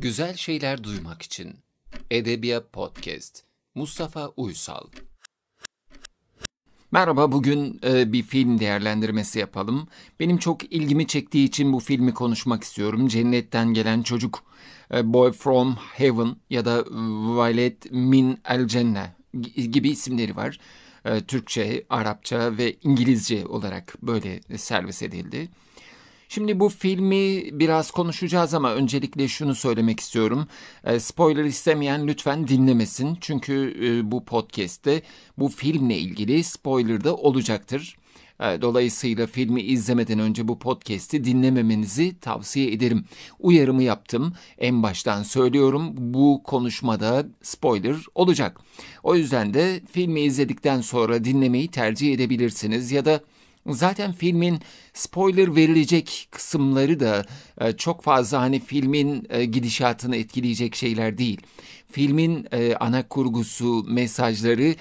Güzel şeyler duymak için. Edebiyat Podcast. Mustafa Uysal. Merhaba, bugün e, bir film değerlendirmesi yapalım. Benim çok ilgimi çektiği için bu filmi konuşmak istiyorum. Cennetten Gelen Çocuk, e, Boy From Heaven ya da e, Violet Min El Cenne gibi isimleri var. E, Türkçe, Arapça ve İngilizce olarak böyle servis edildi. Şimdi bu filmi biraz konuşacağız ama öncelikle şunu söylemek istiyorum. Ee, spoiler istemeyen lütfen dinlemesin. Çünkü e, bu podcast'te bu filmle ilgili spoiler da olacaktır. Ee, dolayısıyla filmi izlemeden önce bu podcast'i dinlememenizi tavsiye ederim. Uyarımı yaptım. En baştan söylüyorum bu konuşmada spoiler olacak. O yüzden de filmi izledikten sonra dinlemeyi tercih edebilirsiniz ya da Zaten filmin spoiler verilecek kısımları da e, çok fazla hani filmin e, gidişatını etkileyecek şeyler değil. Filmin e, ana kurgusu, mesajları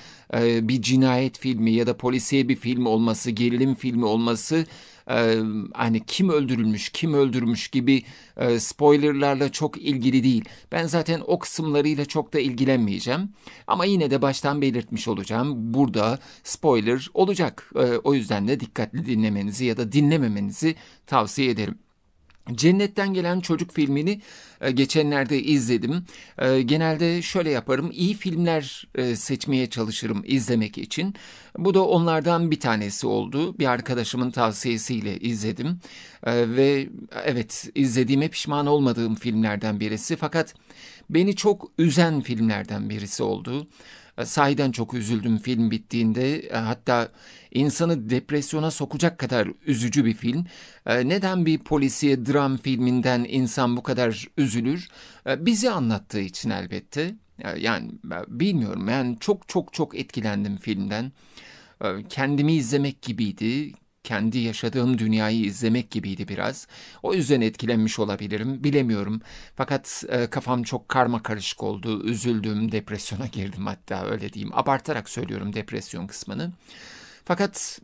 bir cinayet filmi ya da polisiye bir film olması, gerilim filmi olması e, hani kim öldürülmüş, kim öldürmüş gibi e, spoilerlarla çok ilgili değil. Ben zaten o kısımlarıyla çok da ilgilenmeyeceğim. Ama yine de baştan belirtmiş olacağım. Burada spoiler olacak. E, o yüzden de dikkatli dinlemenizi ya da dinlememenizi tavsiye ederim. Cennetten Gelen Çocuk filmini e, geçenlerde izledim. E, genelde şöyle yaparım. iyi filmler e, seçmeye çalışırım izlemek için. Bu da onlardan bir tanesi oldu. Bir arkadaşımın tavsiyesiyle izledim. Ve evet izlediğime pişman olmadığım filmlerden birisi. Fakat beni çok üzen filmlerden birisi oldu. E, sahiden çok üzüldüm film bittiğinde. E, hatta insanı depresyona sokacak kadar üzücü bir film. E, neden bir polisiye dram filminden insan bu kadar üzülür? Bizi anlattığı için elbette. Yani bilmiyorum. Yani çok çok çok etkilendim filmden. Kendimi izlemek gibiydi kendi yaşadığım dünyayı izlemek gibiydi biraz. O yüzden etkilenmiş olabilirim, bilemiyorum. Fakat e, kafam çok karma karışık oldu. Üzüldüm, depresyona girdim hatta öyle diyeyim. Abartarak söylüyorum depresyon kısmını. Fakat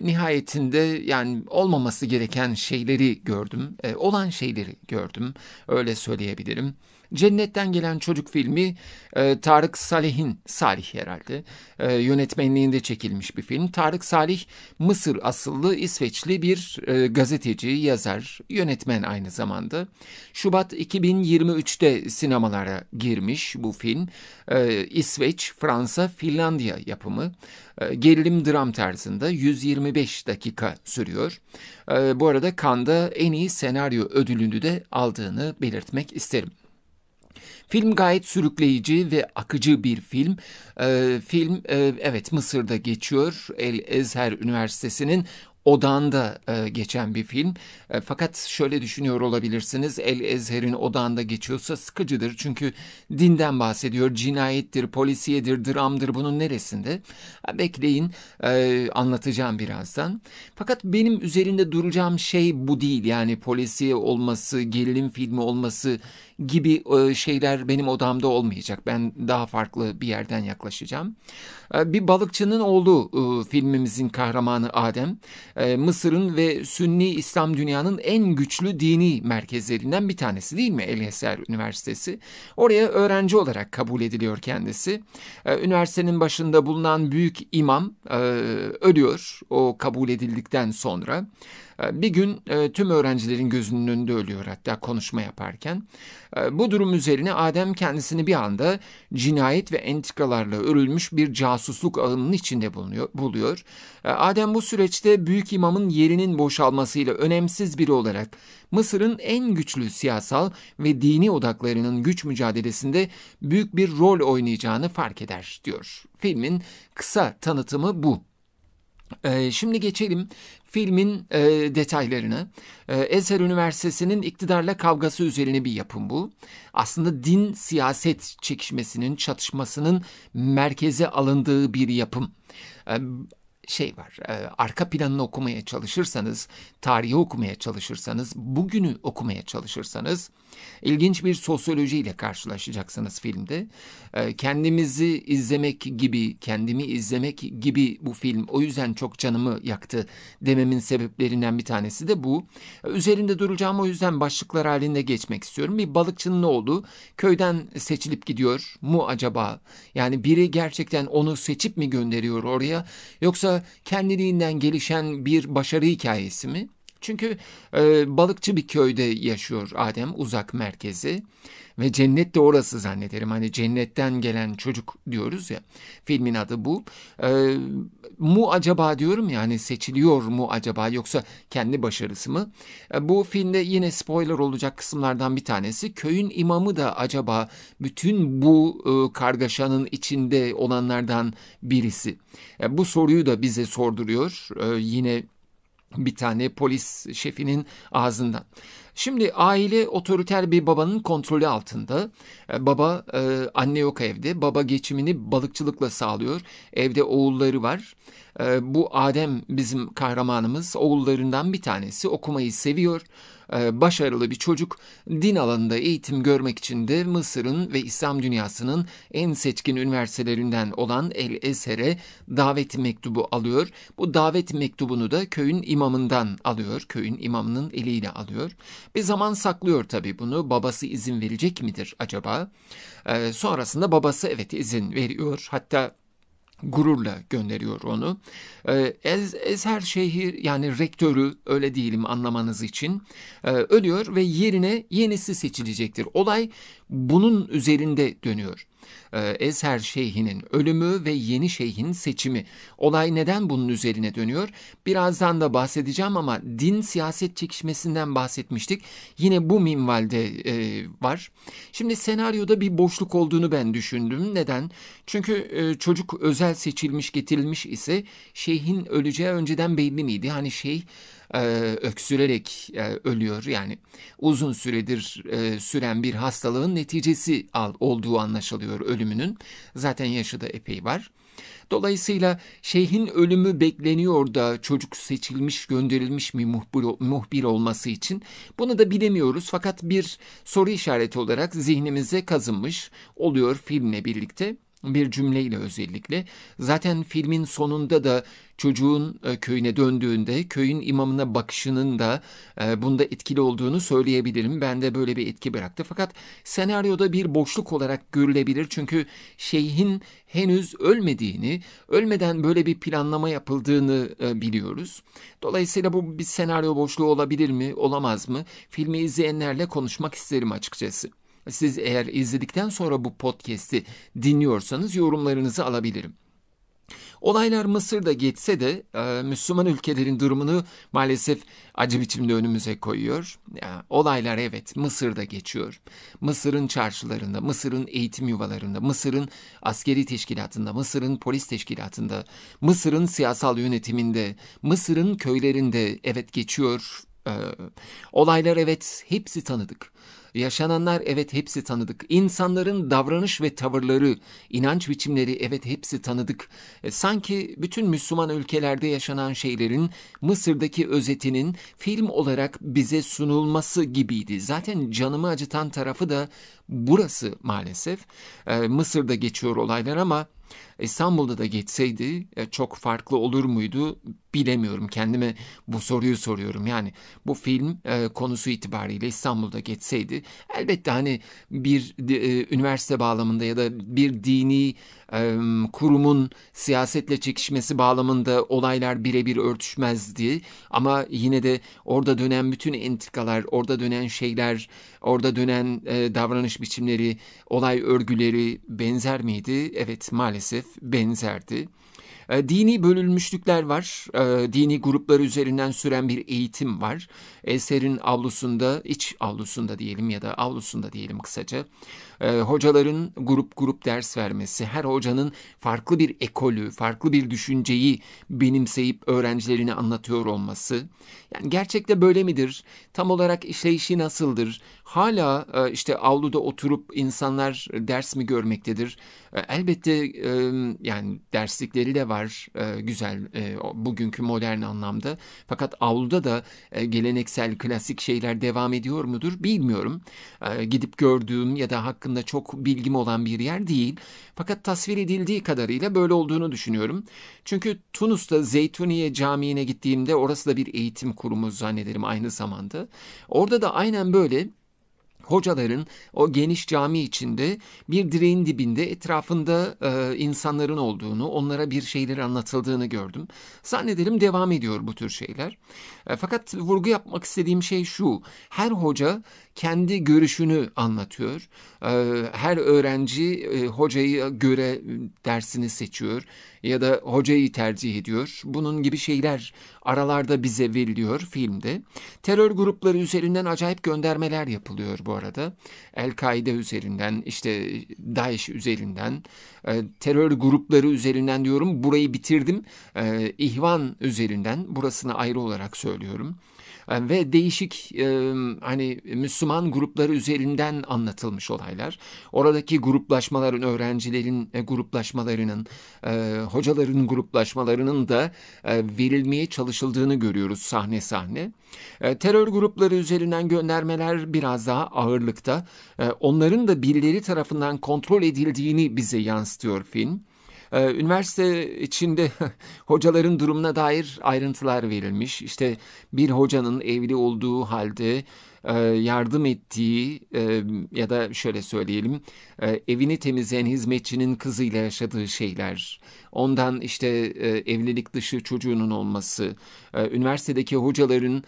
e, nihayetinde yani olmaması gereken şeyleri gördüm. E, olan şeyleri gördüm. Öyle söyleyebilirim. Cennetten Gelen Çocuk filmi e, Tarık Salih'in, Salih herhalde, e, yönetmenliğinde çekilmiş bir film. Tarık Salih Mısır asıllı İsveçli bir e, gazeteci, yazar, yönetmen aynı zamanda. Şubat 2023'te sinemalara girmiş bu film. E, İsveç, Fransa, Finlandiya yapımı. E, gerilim dram tarzında 125 dakika sürüyor. E, bu arada Kanda en iyi senaryo ödülünü de aldığını belirtmek isterim. Film gayet sürükleyici ve akıcı bir film. E, film e, evet Mısır'da geçiyor. El Ezher Üniversitesi'nin Odan'da e, geçen bir film. E, fakat şöyle düşünüyor olabilirsiniz. El Ezher'in Odan'da geçiyorsa sıkıcıdır. Çünkü dinden bahsediyor. Cinayettir, polisiyedir, dramdır bunun neresinde? E, bekleyin e, anlatacağım birazdan. Fakat benim üzerinde duracağım şey bu değil. Yani polisiye olması, gerilim filmi olması gibi e, şeyler benim odamda olmayacak. Ben daha farklı bir yerden yaklaşacağım. E, bir balıkçının oğlu e, filmimizin kahramanı Adem, Mısır'ın ve Sünni İslam dünyanın en güçlü dini merkezlerinden bir tanesi değil mi? Elyeser Üniversitesi. Oraya öğrenci olarak kabul ediliyor kendisi. Üniversitenin başında bulunan büyük imam ölüyor o kabul edildikten sonra. Ee, bir gün e, tüm öğrencilerin gözünün önünde ölüyor hatta konuşma yaparken. Ee, bu durum üzerine Adem kendisini bir anda cinayet ve entikalarla örülmüş bir casusluk ağının içinde bulunuyor, buluyor. Ee, Adem bu süreçte büyük imamın yerinin boşalmasıyla önemsiz biri olarak Mısır'ın en güçlü siyasal ve dini odaklarının güç mücadelesinde büyük bir rol oynayacağını fark eder diyor. Filmin kısa tanıtımı bu. Şimdi geçelim filmin e, detaylarını. E, Ezher Üniversitesi'nin iktidarla kavgası üzerine bir yapım bu. Aslında din siyaset çekişmesinin, çatışmasının merkeze alındığı bir yapım. E, şey var. E, arka planını okumaya çalışırsanız, tarihi okumaya çalışırsanız, bugünü okumaya çalışırsanız İlginç bir sosyolojiyle karşılaşacaksınız filmde. Ee, kendimizi izlemek gibi, kendimi izlemek gibi bu film o yüzden çok canımı yaktı dememin sebeplerinden bir tanesi de bu. Üzerinde duracağım o yüzden başlıklar halinde geçmek istiyorum. Bir balıkçının oğlu köyden seçilip gidiyor mu acaba? Yani biri gerçekten onu seçip mi gönderiyor oraya yoksa kendiliğinden gelişen bir başarı hikayesi mi? Çünkü e, balıkçı bir köyde yaşıyor Adem uzak merkezi ve cennet de orası zannederim. Hani cennetten gelen çocuk diyoruz ya filmin adı bu. E, mu acaba diyorum ya hani seçiliyor mu acaba yoksa kendi başarısı mı? E, bu filmde yine spoiler olacak kısımlardan bir tanesi. Köyün imamı da acaba bütün bu e, kargaşanın içinde olanlardan birisi. E, bu soruyu da bize sorduruyor. E, yine bir tane polis şefinin ağzından. Şimdi aile otoriter bir babanın kontrolü altında. E, baba e, anne yok evde. Baba geçimini balıkçılıkla sağlıyor. Evde oğulları var. Ee, bu Adem bizim kahramanımız, oğullarından bir tanesi okumayı seviyor. Ee, başarılı bir çocuk, din alanında eğitim görmek için de Mısır'ın ve İslam dünyasının en seçkin üniversitelerinden olan El Eser'e davet mektubu alıyor. Bu davet mektubunu da köyün imamından alıyor, köyün imamının eliyle alıyor. Bir zaman saklıyor tabii bunu, babası izin verecek midir acaba? Ee, sonrasında babası evet izin veriyor, hatta gururla gönderiyor onu. Ee, Ez, Ezer şehir yani rektörü öyle diyelim anlamanız için e, ölüyor ve yerine yenisi seçilecektir. Olay bunun üzerinde dönüyor. Eser ee, Şeyhi'nin ölümü ve yeni şeyhin seçimi. Olay neden bunun üzerine dönüyor? Birazdan da bahsedeceğim ama din siyaset çekişmesinden bahsetmiştik. Yine bu minvalde e, var. Şimdi senaryoda bir boşluk olduğunu ben düşündüm. Neden? Çünkü e, çocuk özel seçilmiş getirilmiş ise şeyhin öleceği önceden belli miydi? Hani şeyh e, öksürerek e, ölüyor. Yani uzun süredir e, süren bir hastalığın neticesi al, olduğu anlaşılıyor ölümünün. Zaten yaşı da epey var. Dolayısıyla şeyhin ölümü bekleniyor da çocuk seçilmiş gönderilmiş mi muhbir, muhbir olması için bunu da bilemiyoruz fakat bir soru işareti olarak zihnimize kazınmış oluyor filmle birlikte bir cümleyle özellikle. Zaten filmin sonunda da çocuğun e, köyüne döndüğünde köyün imamına bakışının da e, bunda etkili olduğunu söyleyebilirim. Ben de böyle bir etki bıraktı. Fakat senaryoda bir boşluk olarak görülebilir. Çünkü şeyhin henüz ölmediğini, ölmeden böyle bir planlama yapıldığını e, biliyoruz. Dolayısıyla bu bir senaryo boşluğu olabilir mi, olamaz mı? Filmi izleyenlerle konuşmak isterim açıkçası. Siz eğer izledikten sonra bu podcast'i dinliyorsanız yorumlarınızı alabilirim. Olaylar Mısır'da geçse de e, Müslüman ülkelerin durumunu maalesef acı biçimde önümüze koyuyor. olaylar evet Mısır'da geçiyor. Mısır'ın çarşılarında, Mısır'ın eğitim yuvalarında, Mısır'ın askeri teşkilatında, Mısır'ın polis teşkilatında, Mısır'ın siyasal yönetiminde, Mısır'ın köylerinde evet geçiyor. E, olaylar evet hepsi tanıdık. Yaşananlar evet hepsi tanıdık. İnsanların davranış ve tavırları, inanç biçimleri evet hepsi tanıdık. E, sanki bütün Müslüman ülkelerde yaşanan şeylerin Mısır'daki özetinin film olarak bize sunulması gibiydi. Zaten canımı acıtan tarafı da burası maalesef. E, Mısır'da geçiyor olaylar ama İstanbul'da da geçseydi e, çok farklı olur muydu bilemiyorum. Kendime bu soruyu soruyorum. Yani bu film e, konusu itibariyle İstanbul'da geçseydi elbette hani bir e, üniversite bağlamında ya da bir dini kurumun siyasetle çekişmesi bağlamında olaylar birebir örtüşmezdi. Ama yine de orada dönen bütün entrikalar, orada dönen şeyler, orada dönen davranış biçimleri, olay örgüleri benzer miydi? Evet maalesef maalesef benzerdi. Ee, dini bölünmüşlükler var, ee, dini gruplar üzerinden süren bir eğitim var. Eserin avlusunda, iç avlusunda diyelim ya da avlusunda diyelim kısaca. Ee, hocaların grup grup ders vermesi, her hocanın farklı bir ekolü, farklı bir düşünceyi benimseyip öğrencilerine anlatıyor olması. Yani gerçekte böyle midir? Tam olarak işleyişi nasıldır? hala e, işte avluda oturup insanlar ders mi görmektedir? E, elbette e, yani derslikleri de var güzel bugünkü modern anlamda. Fakat avluda da geleneksel klasik şeyler devam ediyor mudur bilmiyorum. gidip gördüğüm ya da hakkında çok bilgim olan bir yer değil. Fakat tasvir edildiği kadarıyla böyle olduğunu düşünüyorum. Çünkü Tunus'ta Zeytuniye Camii'ne gittiğimde orası da bir eğitim kurumu zannederim aynı zamanda. Orada da aynen böyle hocaların o geniş cami içinde bir direğin dibinde etrafında e, insanların olduğunu, onlara bir şeyleri anlatıldığını gördüm. Zannederim devam ediyor bu tür şeyler. E, fakat vurgu yapmak istediğim şey şu. Her hoca kendi görüşünü anlatıyor. Ee, her öğrenci e, hocayı göre dersini seçiyor ya da hocayı tercih ediyor. Bunun gibi şeyler aralarda bize veriliyor filmde. Terör grupları üzerinden acayip göndermeler yapılıyor bu arada. El-Kaide üzerinden, işte DAEŞ üzerinden, e, terör grupları üzerinden diyorum. Burayı bitirdim. E, İhvan üzerinden, burasını ayrı olarak söylüyorum ve değişik e, hani Müslüman grupları üzerinden anlatılmış olaylar. Oradaki gruplaşmaların, öğrencilerin e, gruplaşmalarının, e, hocaların gruplaşmalarının da e, verilmeye çalışıldığını görüyoruz sahne sahne. E, terör grupları üzerinden göndermeler biraz daha ağırlıkta. E, onların da birileri tarafından kontrol edildiğini bize yansıtıyor film. Ee, üniversite içinde hocaların durumuna dair ayrıntılar verilmiş. İşte bir hocanın evli olduğu halde e, yardım ettiği e, ya da şöyle söyleyelim e, evini temizleyen hizmetçinin kızıyla yaşadığı şeyler, ondan işte evlilik dışı çocuğunun olması, üniversitedeki hocaların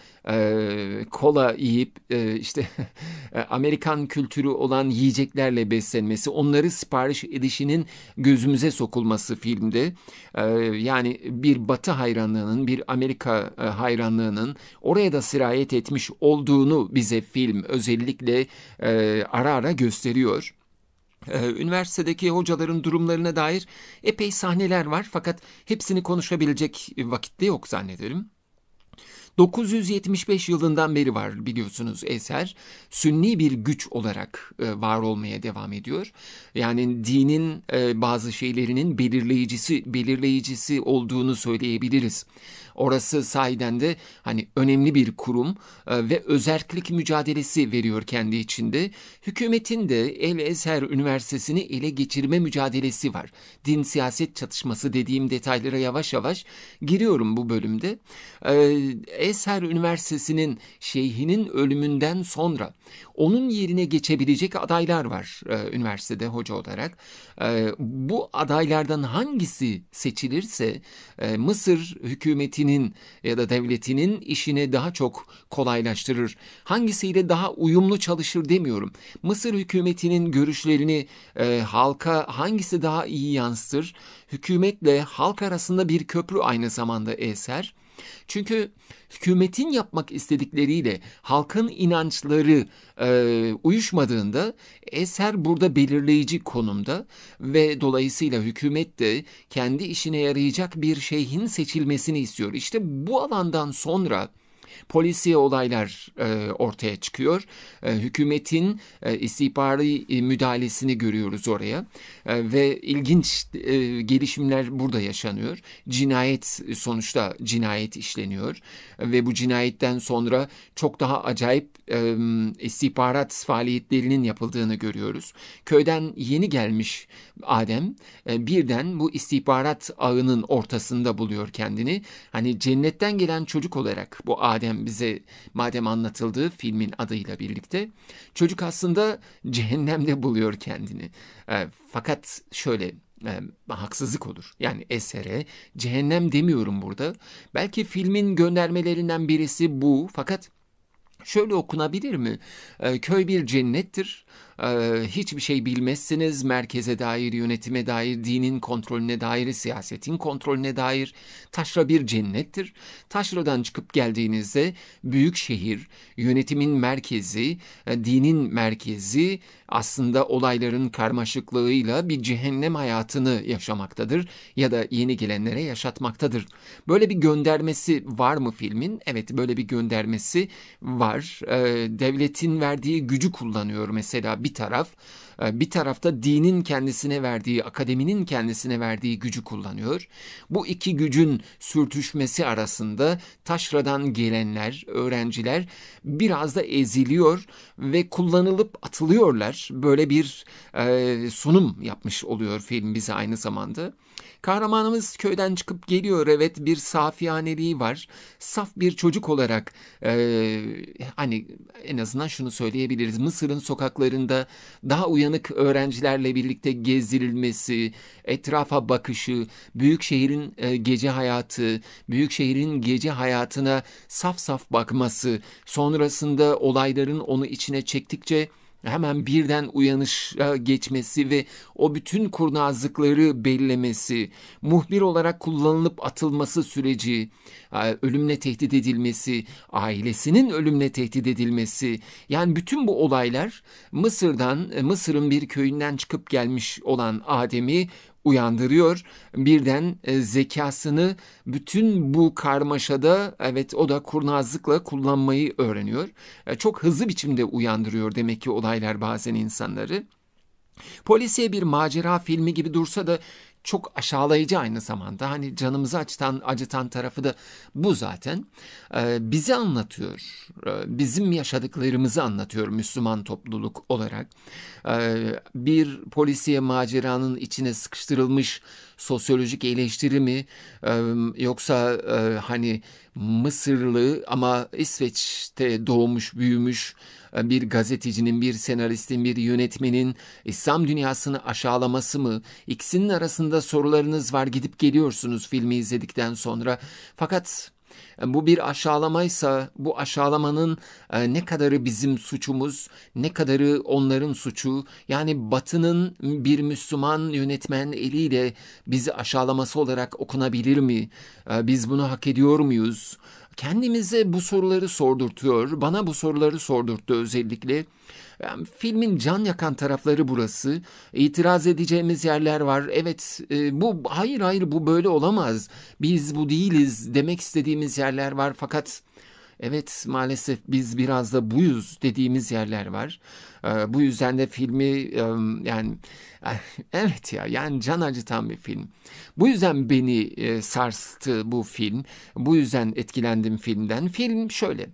kola yiyip işte Amerikan kültürü olan yiyeceklerle beslenmesi, onları sipariş edişinin gözümüze sokulması filmde. Yani bir Batı hayranlığının, bir Amerika hayranlığının oraya da sirayet etmiş olduğunu biz bize film özellikle e, ara ara gösteriyor. E, üniversitedeki hocaların durumlarına dair epey sahneler var fakat hepsini konuşabilecek vakitte yok zannederim. 975 yılından beri var biliyorsunuz eser. Sünni bir güç olarak e, var olmaya devam ediyor. Yani dinin e, bazı şeylerinin belirleyicisi belirleyicisi olduğunu söyleyebiliriz. Orası sahiden de hani önemli bir kurum e, ve özellik mücadelesi veriyor kendi içinde. Hükümetin de El Ezher Üniversitesi'ni ele geçirme mücadelesi var. Din siyaset çatışması dediğim detaylara yavaş yavaş giriyorum bu bölümde. E, Ezher Üniversitesi'nin şeyhinin ölümünden sonra onun yerine geçebilecek adaylar var e, üniversitede hoca olarak. E, bu adaylardan hangisi seçilirse e, Mısır hükümetinin ya da devletinin işine daha çok kolaylaştırır. Hangisiyle daha uyumlu çalışır demiyorum. Mısır hükümetinin görüşlerini e, halka hangisi daha iyi yansıtır? Hükümetle halk arasında bir köprü aynı zamanda eser. Çünkü hükümetin yapmak istedikleriyle halkın inançları e, uyuşmadığında eser burada belirleyici konumda ve dolayısıyla hükümet de kendi işine yarayacak bir şeyhin seçilmesini istiyor. İşte bu alandan sonra polisiye olaylar e, ortaya çıkıyor. E, hükümetin e, istihbari e, müdahalesini görüyoruz oraya e, ve ilginç e, gelişimler burada yaşanıyor. Cinayet e, sonuçta cinayet işleniyor ve bu cinayetten sonra çok daha acayip e, istihbarat faaliyetlerinin yapıldığını görüyoruz. Köyden yeni gelmiş Adem e, birden bu istihbarat ağının ortasında buluyor kendini. Hani cennetten gelen çocuk olarak bu Adem madem bize madem anlatıldı filmin adıyla birlikte çocuk aslında cehennemde buluyor kendini. E, fakat şöyle e, haksızlık olur. Yani esere cehennem demiyorum burada. Belki filmin göndermelerinden birisi bu fakat şöyle okunabilir mi? E, köy bir cennettir ee, hiçbir şey bilmezsiniz merkeze dair, yönetime dair, dinin kontrolüne dair, siyasetin kontrolüne dair. Taşra bir cennettir. Taşra'dan çıkıp geldiğinizde büyük şehir, yönetimin merkezi, e, dinin merkezi aslında olayların karmaşıklığıyla bir cehennem hayatını yaşamaktadır ya da yeni gelenlere yaşatmaktadır. Böyle bir göndermesi var mı filmin? Evet böyle bir göndermesi var. Ee, devletin verdiği gücü kullanıyor mesela bir taraf ee, bir tarafta dinin kendisine verdiği, akademinin kendisine verdiği gücü kullanıyor. Bu iki gücün sürtüşmesi arasında taşradan gelenler, öğrenciler biraz da eziliyor ve kullanılıp atılıyorlar. Böyle bir e, sunum yapmış oluyor film bize aynı zamanda. Kahramanımız köyden çıkıp geliyor. Evet bir safiyaneliği var. Saf bir çocuk olarak e, hani en azından şunu söyleyebiliriz. Mısır'ın sokaklarında daha uyan uyanık öğrencilerle birlikte gezilmesi, etrafa bakışı, büyük şehrin e, gece hayatı, büyük şehrin gece hayatına saf saf bakması, sonrasında olayların onu içine çektikçe hemen birden uyanışa geçmesi ve o bütün kurnazlıkları bellemesi, muhbir olarak kullanılıp atılması süreci, ölümle tehdit edilmesi, ailesinin ölümle tehdit edilmesi. Yani bütün bu olaylar Mısır'dan, e, Mısır'ın bir köyünden çıkıp gelmiş olan Adem'i uyandırıyor. Birden e, zekasını bütün bu karmaşada evet o da kurnazlıkla kullanmayı öğreniyor. E, çok hızlı biçimde uyandırıyor demek ki olaylar bazen insanları. Polisiye bir macera filmi gibi dursa da çok aşağılayıcı aynı zamanda. Hani canımızı acıtan, acıtan tarafı da bu zaten. Ee, bizi anlatıyor. Ee, bizim yaşadıklarımızı anlatıyor Müslüman topluluk olarak. Ee, bir polisiye maceranın içine sıkıştırılmış sosyolojik eleştiri mi ee, yoksa e, hani Mısırlı ama İsveç'te doğmuş, büyümüş bir gazetecinin, bir senaristin, bir yönetmenin İslam dünyasını aşağılaması mı? İkisinin arasında sorularınız var gidip geliyorsunuz filmi izledikten sonra. Fakat e, bu bir aşağılamaysa bu aşağılamanın e, ne kadarı bizim suçumuz, ne kadarı onların suçu? Yani Batı'nın bir Müslüman yönetmen eliyle bizi aşağılaması olarak okunabilir mi? E, biz bunu hak ediyor muyuz? kendimize bu soruları sordurtuyor. Bana bu soruları sordurttu özellikle. Yani filmin can yakan tarafları burası. İtiraz edeceğimiz yerler var. Evet e, bu hayır hayır bu böyle olamaz. Biz bu değiliz demek istediğimiz yerler var fakat Evet maalesef biz biraz da buyuz dediğimiz yerler var. Ee, bu yüzden de filmi yani evet ya yani can acıtan bir film. Bu yüzden beni e, sarstı bu film. Bu yüzden etkilendim filmden. Film şöyle.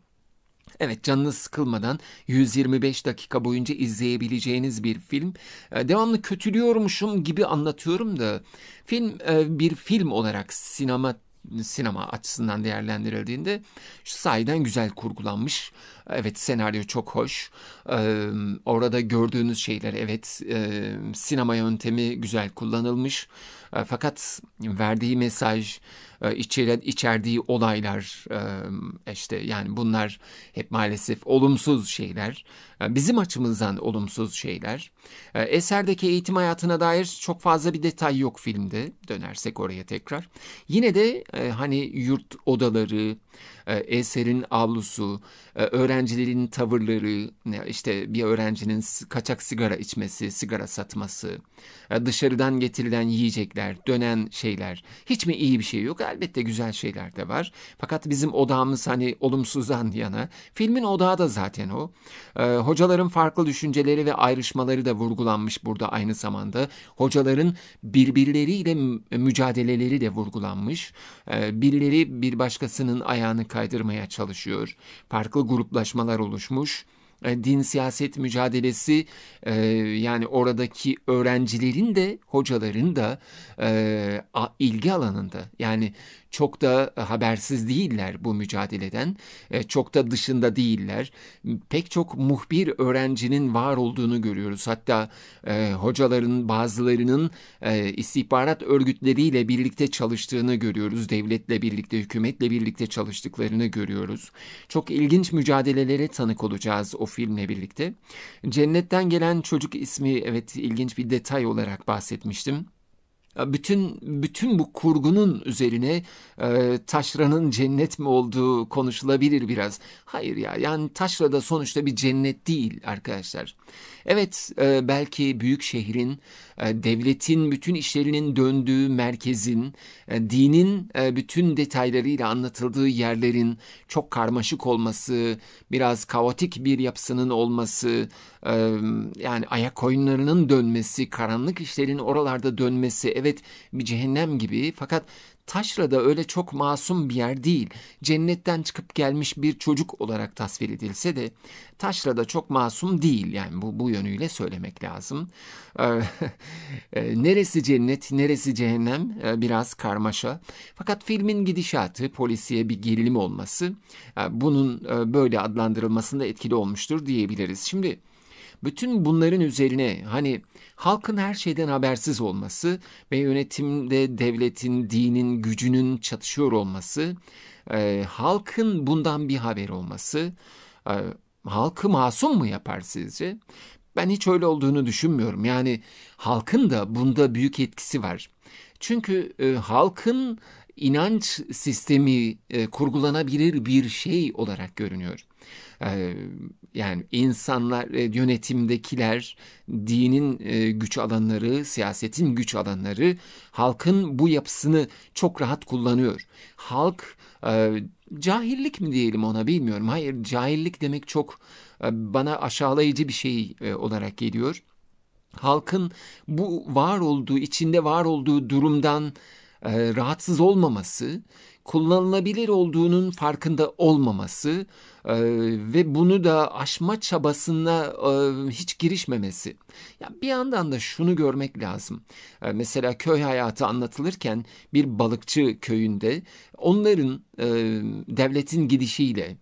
Evet canınız sıkılmadan 125 dakika boyunca izleyebileceğiniz bir film. Ee, devamlı kötülüyormuşum gibi anlatıyorum da film e, bir film olarak sinema sinema açısından değerlendirildiğinde şu sahiden güzel kurgulanmış. Evet senaryo çok hoş. Ee, orada gördüğünüz şeyler evet e, sinema yöntemi güzel kullanılmış. E, fakat verdiği mesaj, e, içeren, içerdiği olaylar e, işte yani bunlar hep maalesef olumsuz şeyler. Ee, bizim açımızdan olumsuz şeyler. Ee, eserdeki eğitim hayatına dair çok fazla bir detay yok filmde. Dönersek oraya tekrar. Yine de e, hani yurt odaları, e, eserin avlusu, e, öğrencilerin tavırları, işte bir öğrencinin kaçak sigara içmesi, sigara satması, dışarıdan getirilen yiyecekler, dönen şeyler. Hiç mi iyi bir şey yok? Elbette güzel şeyler de var. Fakat bizim odağımız hani olumsuzdan yana. Filmin odağı da zaten o. Hoca Hocaların farklı düşünceleri ve ayrışmaları da vurgulanmış burada aynı zamanda. Hocaların birbirleriyle mücadeleleri de vurgulanmış. Ee, birileri bir başkasının ayağını kaydırmaya çalışıyor. Farklı gruplaşmalar oluşmuş. E, din siyaset mücadelesi e, yani oradaki öğrencilerin de hocaların da e, a, ilgi alanında yani çok da e, habersiz değiller bu mücadeleden e, çok da dışında değiller pek çok muhbir öğrencinin var olduğunu görüyoruz hatta e, hocaların bazılarının e, istihbarat örgütleriyle birlikte çalıştığını görüyoruz devletle birlikte hükümetle birlikte çalıştıklarını görüyoruz çok ilginç mücadelelere tanık olacağız o filmle birlikte. Cennetten gelen çocuk ismi evet ilginç bir detay olarak bahsetmiştim bütün bütün bu kurgunun üzerine e, taşranın cennet mi olduğu konuşulabilir biraz. Hayır ya yani taşra da sonuçta bir cennet değil arkadaşlar. Evet e, belki büyük şehrin, e, devletin bütün işlerinin döndüğü merkezin, e, dinin bütün detaylarıyla anlatıldığı yerlerin çok karmaşık olması, biraz kaotik bir yapısının olması, yani ayak oyunlarının dönmesi, karanlık işlerin oralarda dönmesi evet bir cehennem gibi fakat Taşra da öyle çok masum bir yer değil. Cennetten çıkıp gelmiş bir çocuk olarak tasvir edilse de Taşra da çok masum değil. Yani bu, bu yönüyle söylemek lazım. Ee, e, neresi cennet, neresi cehennem ee, biraz karmaşa. Fakat filmin gidişatı, polisiye bir gerilim olması e, bunun e, böyle adlandırılmasında etkili olmuştur diyebiliriz. Şimdi bütün bunların üzerine hani halkın her şeyden habersiz olması ve yönetimde devletin, dinin, gücünün çatışıyor olması, e, halkın bundan bir haber olması, e, halkı masum mu yapar sizce? Ben hiç öyle olduğunu düşünmüyorum. Yani halkın da bunda büyük etkisi var. Çünkü e, halkın inanç sistemi e, kurgulanabilir bir şey olarak görünüyor. E, yani insanlar, e, yönetimdekiler, dinin e, güç alanları, siyasetin güç alanları halkın bu yapısını çok rahat kullanıyor. Halk e, cahillik mi diyelim ona bilmiyorum. Hayır cahillik demek çok bana aşağılayıcı bir şey olarak geliyor. Halkın bu var olduğu, içinde var olduğu durumdan rahatsız olmaması kullanılabilir olduğunun farkında olmaması e, ve bunu da aşma çabasına e, hiç girişmemesi. Ya bir yandan da şunu görmek lazım. E, mesela köy hayatı anlatılırken bir balıkçı köyünde onların e, devletin gidişiyle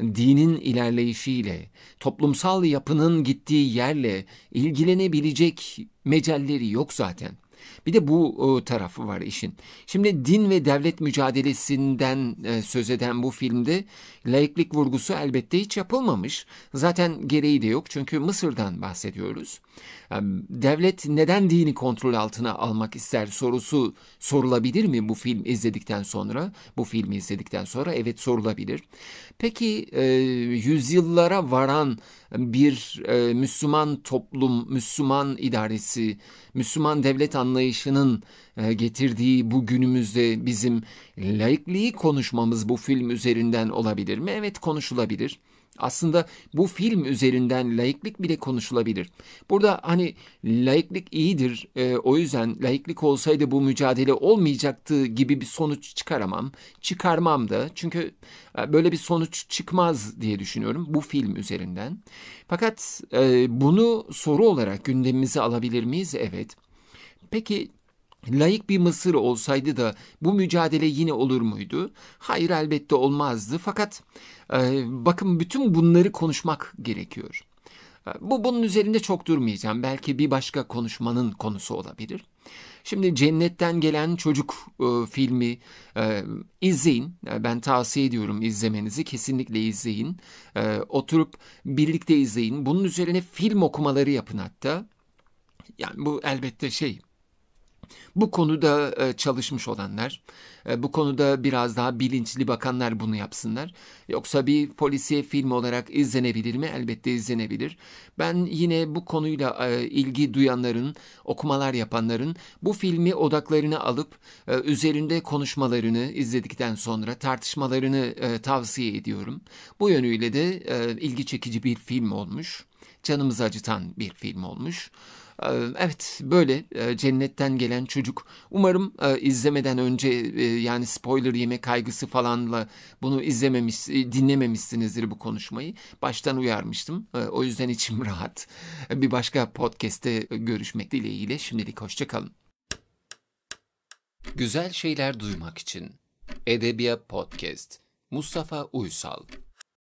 dinin ilerleyişiyle, toplumsal yapının gittiği yerle ilgilenebilecek mecelleri yok zaten. Bir de bu e, tarafı var işin. Şimdi din ve devlet mücadelesinden e, söz eden bu filmde laiklik vurgusu elbette hiç yapılmamış. Zaten gereği de yok çünkü Mısır'dan bahsediyoruz. E, devlet neden dini kontrol altına almak ister sorusu sorulabilir mi bu film izledikten sonra? Bu filmi izledikten sonra evet sorulabilir. Peki e, yüzyıllara varan bir Müslüman toplum, Müslüman idaresi, Müslüman devlet anlayışı anlayışının e, getirdiği bu günümüzde bizim laikliği konuşmamız bu film üzerinden olabilir mi? Evet konuşulabilir. Aslında bu film üzerinden laiklik bile konuşulabilir. Burada hani laiklik iyidir e, o yüzden laiklik olsaydı bu mücadele olmayacaktı gibi bir sonuç çıkaramam. Çıkarmam da çünkü e, böyle bir sonuç çıkmaz diye düşünüyorum bu film üzerinden. Fakat e, bunu soru olarak gündemimize alabilir miyiz? Evet. Peki Layık bir Mısır olsaydı da bu mücadele yine olur muydu? Hayır elbette olmazdı fakat e, bakın bütün bunları konuşmak gerekiyor. E, bu bunun üzerinde çok durmayacağım. Belki bir başka konuşmanın konusu olabilir. Şimdi Cennetten Gelen Çocuk e, filmi e, izleyin. E, ben tavsiye ediyorum izlemenizi. Kesinlikle izleyin. E, oturup birlikte izleyin. Bunun üzerine film okumaları yapın hatta. Yani bu elbette şey bu konuda e, çalışmış olanlar, e, bu konuda biraz daha bilinçli bakanlar bunu yapsınlar. Yoksa bir polisiye film olarak izlenebilir mi? Elbette izlenebilir. Ben yine bu konuyla e, ilgi duyanların, okumalar yapanların bu filmi odaklarını alıp üzerinde konuşmalarını izledikten sonra tartışmalarını tavsiye ediyorum. Bu yönüyle de ilgi çekici bir film olmuş. Canımızı acıtan bir film olmuş. Ee, evet böyle e, cennetten gelen çocuk. Umarım e, izlemeden önce e, yani spoiler yeme kaygısı falanla bunu izlememiş dinlememişsinizdir bu konuşmayı. Baştan uyarmıştım. O yüzden içim rahat. Bir başka podcast'te görüşmek dileğiyle şimdilik hoşçakalın. Güzel şeyler duymak için Edebiyat Podcast Mustafa Uysal